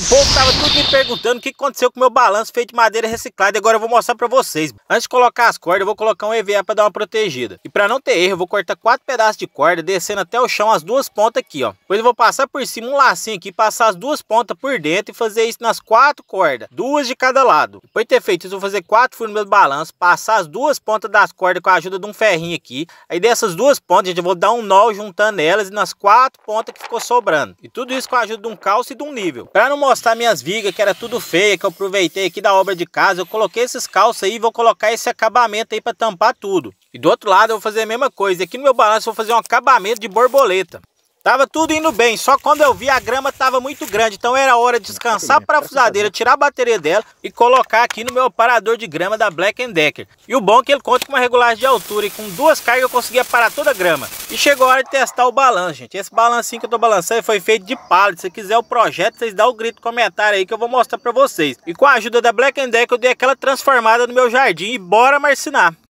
O povo tava tudo me perguntando o que aconteceu com o meu balanço feito de madeira reciclada. Agora eu vou mostrar pra vocês. Antes de colocar as cordas, eu vou colocar um EVA pra dar uma protegida. E pra não ter erro, eu vou cortar quatro pedaços de corda, descendo até o chão as duas pontas aqui, ó. Depois eu vou passar por cima um lacinho aqui, passar as duas pontas por dentro e fazer isso nas quatro cordas. Duas de cada lado. Depois de ter feito isso, eu vou fazer quatro furos no meu balanço, passar as duas pontas das cordas com a ajuda de um ferrinho aqui. Aí dessas duas pontas, gente, eu vou dar um nó juntando elas e nas quatro pontas que ficou sobrando. E tudo isso com a ajuda de um calço e de um nível. Pra não mostrar minhas vigas, que era tudo feia, que eu aproveitei aqui da obra de casa. Eu coloquei esses calços aí e vou colocar esse acabamento aí para tampar tudo. E do outro lado eu vou fazer a mesma coisa. Aqui no meu balanço eu vou fazer um acabamento de borboleta. Tava tudo indo bem, só quando eu vi a grama tava muito grande, então era hora de descansar a parafusadeira, tirar a bateria dela e colocar aqui no meu aparador de grama da Black Decker. E o bom é que ele conta com uma regulagem de altura e com duas cargas eu conseguia parar toda a grama. E chegou a hora de testar o balanço, gente. Esse balancinho que eu tô balançando foi feito de pallet. Se quiser o projeto, vocês dão o um grito comentário aí que eu vou mostrar pra vocês. E com a ajuda da Black Decker eu dei aquela transformada no meu jardim e bora marcinar.